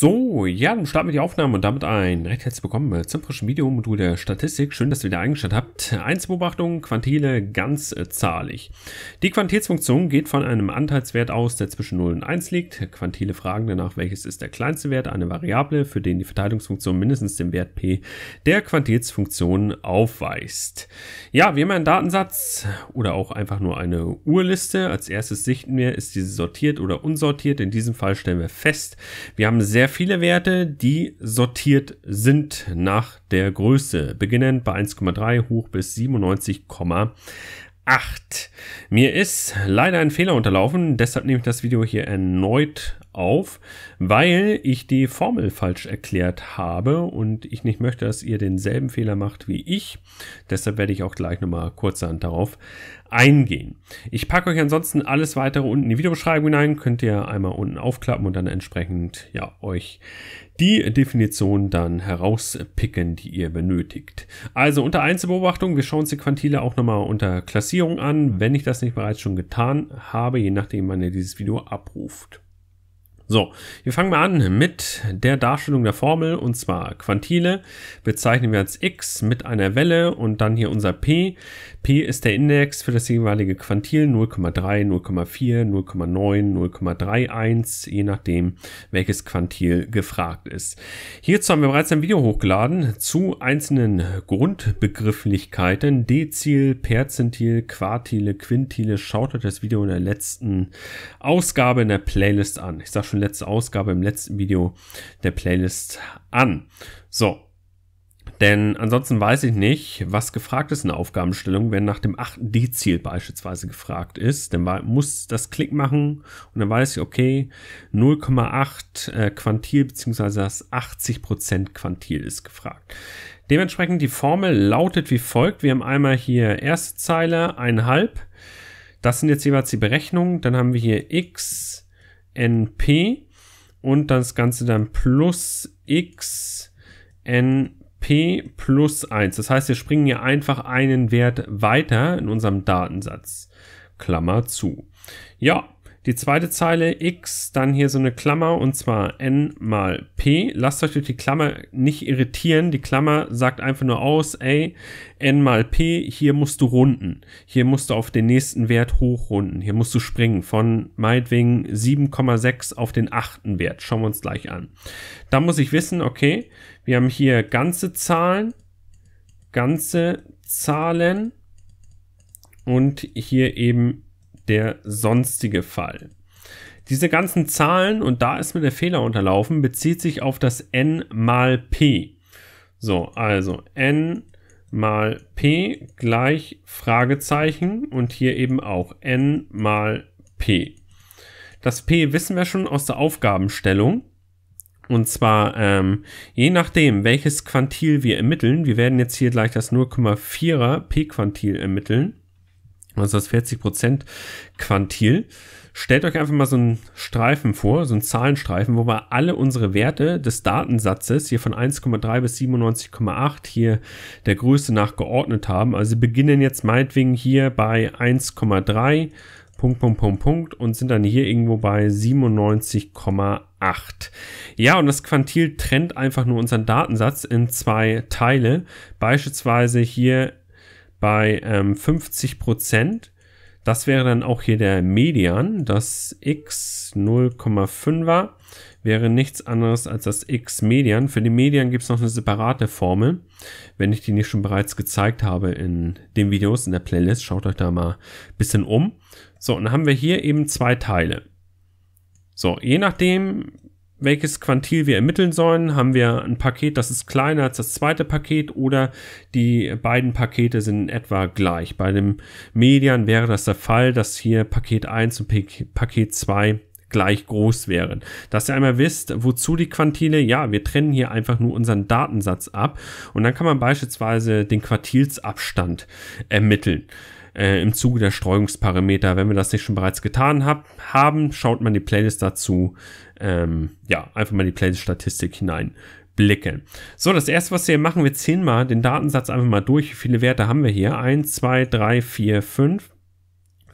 So, ja, dann starten wir die Aufnahme und damit ein recht herzlich willkommen äh, zum frischen Videomodul der Statistik. Schön, dass ihr wieder eingeschaltet habt. Einzelbeobachtung, Quantile ganz äh, zahlig. Die Quantitätsfunktion geht von einem Anteilswert aus, der zwischen 0 und 1 liegt. Quantile fragen danach, welches ist der kleinste Wert, eine Variable, für den die Verteilungsfunktion mindestens den Wert p der Quantitätsfunktion aufweist. Ja, wir haben einen Datensatz oder auch einfach nur eine Urliste. Als erstes sichten wir, ist diese sortiert oder unsortiert. In diesem Fall stellen wir fest, wir haben sehr viele Werte, die sortiert sind nach der Größe, beginnend bei 1,3 hoch bis 97,8. Mir ist leider ein Fehler unterlaufen, deshalb nehme ich das Video hier erneut auf, weil ich die Formel falsch erklärt habe und ich nicht möchte, dass ihr denselben Fehler macht wie ich. Deshalb werde ich auch gleich nochmal kurzerhand darauf eingehen. Ich packe euch ansonsten alles weitere unten in die Videobeschreibung hinein. Könnt ihr einmal unten aufklappen und dann entsprechend ja euch die Definition dann herauspicken, die ihr benötigt. Also unter Einzelbeobachtung, wir schauen uns die Quantile auch nochmal unter Klassierung an, wenn ich das nicht bereits schon getan habe, je nachdem wann ihr dieses Video abruft. So, wir fangen mal an mit der Darstellung der Formel und zwar Quantile bezeichnen wir als x mit einer Welle und dann hier unser p. p ist der Index für das jeweilige Quantil 0,3, 0,4, 0,9, 0,31, je nachdem welches Quantil gefragt ist. Hierzu haben wir bereits ein Video hochgeladen zu einzelnen Grundbegrifflichkeiten, Dezil, Perzentil, Quartile, Quintile. Schaut euch das Video in der letzten Ausgabe in der Playlist an. Ich sage schon letzte Ausgabe im letzten Video der Playlist an. So, denn ansonsten weiß ich nicht, was gefragt ist in der Aufgabenstellung, wenn nach dem 8. Dezil beispielsweise gefragt ist. Dann muss das Klick machen und dann weiß ich, okay, 0,8 äh, Quantil bzw. das 80% Quantil ist gefragt. Dementsprechend die Formel lautet wie folgt. Wir haben einmal hier erste Zeile, 1,5. Das sind jetzt jeweils die Berechnungen. Dann haben wir hier x np und das Ganze dann plus x np plus 1. Das heißt, wir springen hier einfach einen Wert weiter in unserem Datensatz. Klammer zu. Ja, die zweite Zeile x, dann hier so eine Klammer und zwar n mal p. Lasst euch durch die Klammer nicht irritieren. Die Klammer sagt einfach nur aus, ey, n mal p, hier musst du runden. Hier musst du auf den nächsten Wert hochrunden. Hier musst du springen von meinetwegen 7,6 auf den achten Wert. Schauen wir uns gleich an. Da muss ich wissen, okay, wir haben hier ganze Zahlen, ganze Zahlen und hier eben der sonstige Fall. Diese ganzen Zahlen, und da ist mir der Fehler unterlaufen, bezieht sich auf das n mal p. So, also n mal p gleich Fragezeichen und hier eben auch n mal p. Das p wissen wir schon aus der Aufgabenstellung. Und zwar, ähm, je nachdem, welches Quantil wir ermitteln, wir werden jetzt hier gleich das 0,4er p-Quantil ermitteln, also das 40% Quantil. Stellt euch einfach mal so einen Streifen vor, so einen Zahlenstreifen, wo wir alle unsere Werte des Datensatzes hier von 1,3 bis 97,8 hier der Größe nach geordnet haben. Also beginnen jetzt meinetwegen hier bei 1,3 Punkt, Punkt, Punkt, Punkt und sind dann hier irgendwo bei 97,8. Ja, und das Quantil trennt einfach nur unseren Datensatz in zwei Teile. Beispielsweise hier bei ähm, 50 Prozent. Das wäre dann auch hier der Median. Das x 0,5er wäre nichts anderes als das x Median. Für den Median gibt es noch eine separate Formel, wenn ich die nicht schon bereits gezeigt habe in den Videos in der Playlist. Schaut euch da mal ein bisschen um. So, und dann haben wir hier eben zwei Teile. So, je nachdem, welches Quantil wir ermitteln sollen. Haben wir ein Paket, das ist kleiner als das zweite Paket oder die beiden Pakete sind etwa gleich. Bei dem Median wäre das der Fall, dass hier Paket 1 und Paket 2 gleich groß wären. Dass ihr einmal wisst, wozu die Quantile, ja, wir trennen hier einfach nur unseren Datensatz ab und dann kann man beispielsweise den Quartilsabstand ermitteln äh, im Zuge der Streuungsparameter. Wenn wir das nicht schon bereits getan hab, haben, schaut man die Playlist dazu. Ähm, ja, einfach mal die Playlist-Statistik hinein. Blicken. So, das erste, was wir hier machen, wir ziehen mal den Datensatz einfach mal durch. Wie viele Werte haben wir hier? 1, 2, 3, 4, 5,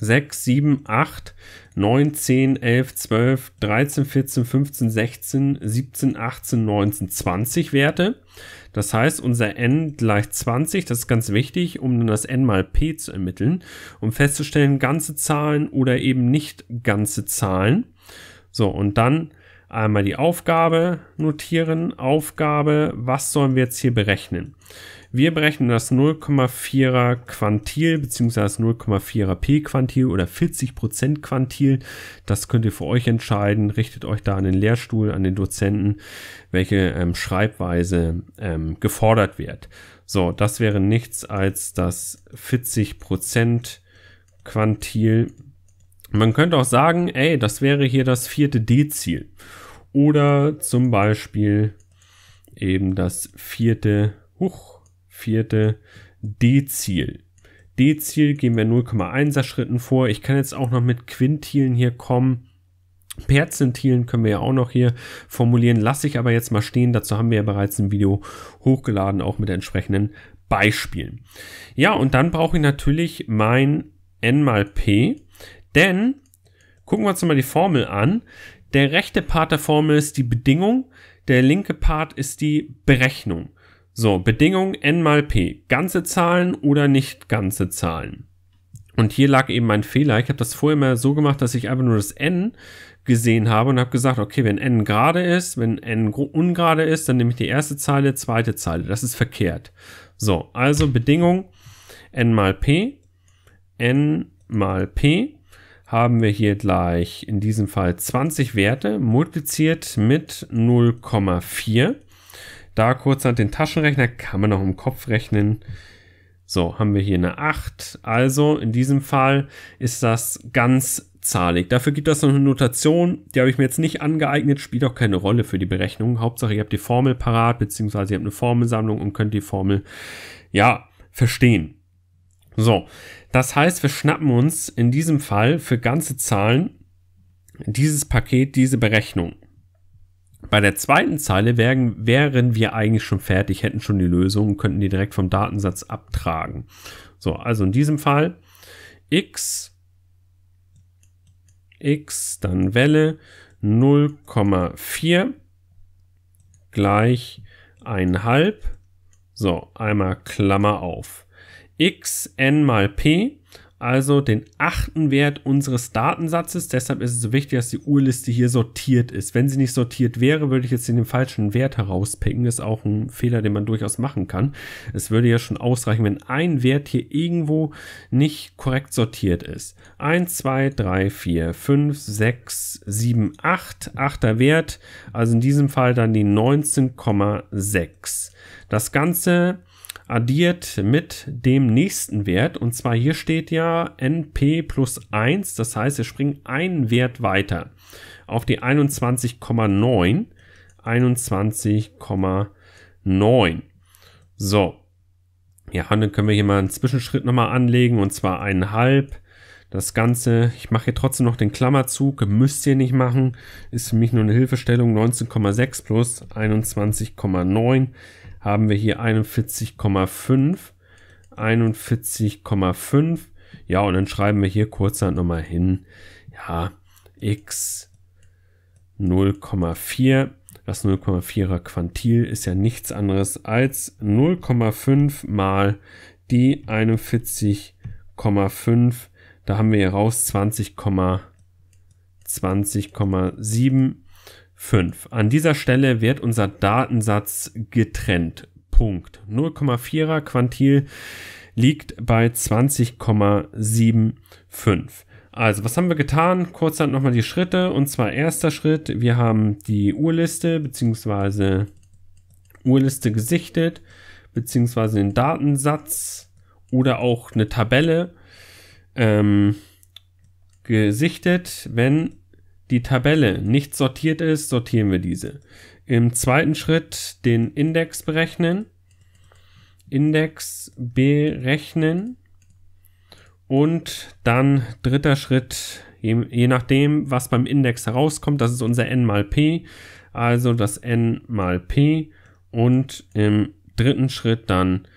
6, 7, 8, 9, 10, 11, 12, 13, 14, 15, 16, 17, 18, 19, 20 Werte. Das heißt, unser n gleich 20, das ist ganz wichtig, um dann das n mal p zu ermitteln, um festzustellen, ganze Zahlen oder eben nicht ganze Zahlen. So, und dann einmal die Aufgabe notieren. Aufgabe, was sollen wir jetzt hier berechnen? Wir berechnen das 0,4er Quantil bzw. 0,4er P-Quantil oder 40% Quantil. Das könnt ihr für euch entscheiden. Richtet euch da an den Lehrstuhl, an den Dozenten, welche ähm, Schreibweise ähm, gefordert wird. So, das wäre nichts als das 40% Quantil. Man könnte auch sagen, ey, das wäre hier das vierte D-Ziel. Oder zum Beispiel eben das vierte, huch, vierte Dezil. Dezil gehen wir 0,1er Schritten vor. Ich kann jetzt auch noch mit Quintilen hier kommen. Perzentilen können wir ja auch noch hier formulieren, lasse ich aber jetzt mal stehen. Dazu haben wir ja bereits ein Video hochgeladen, auch mit entsprechenden Beispielen. Ja, und dann brauche ich natürlich mein n mal p, denn gucken wir uns mal die Formel an. Der rechte Part der Formel ist die Bedingung, der linke Part ist die Berechnung. So, Bedingung n mal p. Ganze Zahlen oder nicht ganze Zahlen. Und hier lag eben mein Fehler. Ich habe das vorher mal so gemacht, dass ich einfach nur das n gesehen habe und habe gesagt, okay, wenn n gerade ist, wenn n ungerade ist, dann nehme ich die erste Zeile, zweite Zeile. Das ist verkehrt. So, also Bedingung n mal p, n mal p haben wir hier gleich in diesem Fall 20 Werte multipliziert mit 0,4. Da kurz an den Taschenrechner kann man noch im Kopf rechnen. So, haben wir hier eine 8. Also in diesem Fall ist das ganz zahlig. Dafür gibt es noch eine Notation, die habe ich mir jetzt nicht angeeignet, spielt auch keine Rolle für die Berechnung. Hauptsache, ihr habt die Formel parat, beziehungsweise ihr habt eine Formelsammlung und könnt die Formel, ja, verstehen. So, das heißt, wir schnappen uns in diesem Fall für ganze Zahlen dieses Paket, diese Berechnung. Bei der zweiten Zeile wären, wären wir eigentlich schon fertig, hätten schon die Lösung und könnten die direkt vom Datensatz abtragen. So, also in diesem Fall x, x, dann Welle 0,4 gleich 1,5. So, einmal Klammer auf. x n mal p also den achten Wert unseres Datensatzes. Deshalb ist es so wichtig, dass die Urliste hier sortiert ist. Wenn sie nicht sortiert wäre, würde ich jetzt den falschen Wert herauspicken. Ist auch ein Fehler, den man durchaus machen kann. Es würde ja schon ausreichen, wenn ein Wert hier irgendwo nicht korrekt sortiert ist. 1, 2, 3, 4, 5, 6, 7, 8. Achter Wert. Also in diesem Fall dann die 19,6. Das Ganze addiert mit dem nächsten Wert. Und zwar hier steht ja NP plus 1, das heißt, wir springen einen Wert weiter auf die 21,9. 21,9. So. Ja, und dann können wir hier mal einen Zwischenschritt nochmal anlegen und zwar eineinhalb. Das Ganze, ich mache hier trotzdem noch den Klammerzug, müsst ihr nicht machen, ist für mich nur eine Hilfestellung, 19,6 plus 21,9 haben wir hier 41,5, 41,5. Ja, und dann schreiben wir hier kurzhand halt nochmal hin, ja, x 0,4. Das 0,4er Quantil ist ja nichts anderes als 0,5 mal die 41,5. Da haben wir hier raus 20,7. 5. An dieser Stelle wird unser Datensatz getrennt. Punkt. 0,4er Quantil liegt bei 20,75. Also, was haben wir getan? Kurzhand halt nochmal die Schritte. Und zwar erster Schritt, wir haben die Urliste bzw. Urliste gesichtet, beziehungsweise den Datensatz oder auch eine Tabelle ähm, gesichtet, wenn die Tabelle nicht sortiert ist, sortieren wir diese. Im zweiten Schritt den Index berechnen, Index berechnen und dann dritter Schritt, je, je nachdem, was beim Index herauskommt, das ist unser n mal p, also das n mal p und im dritten Schritt dann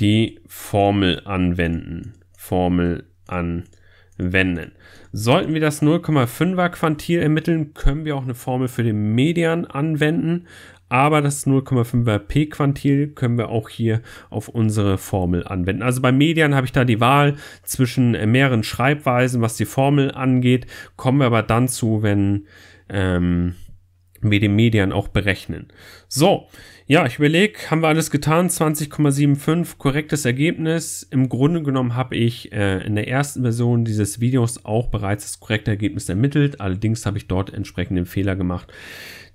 die Formel anwenden. Formel anwenden wenden. Sollten wir das 0,5er Quantil ermitteln, können wir auch eine Formel für den Median anwenden, aber das 0,5er P-Quantil können wir auch hier auf unsere Formel anwenden. Also bei Median habe ich da die Wahl zwischen äh, mehreren Schreibweisen, was die Formel angeht, kommen wir aber dann zu, wenn... Ähm, mit den Medien auch berechnen. So, ja, ich überlege, haben wir alles getan, 20,75, korrektes Ergebnis. Im Grunde genommen habe ich äh, in der ersten Version dieses Videos auch bereits das korrekte Ergebnis ermittelt. Allerdings habe ich dort entsprechend den Fehler gemacht,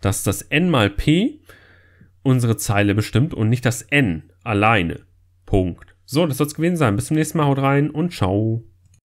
dass das n mal p unsere Zeile bestimmt und nicht das n alleine. Punkt. So, das soll es gewesen sein. Bis zum nächsten Mal, haut rein und ciao.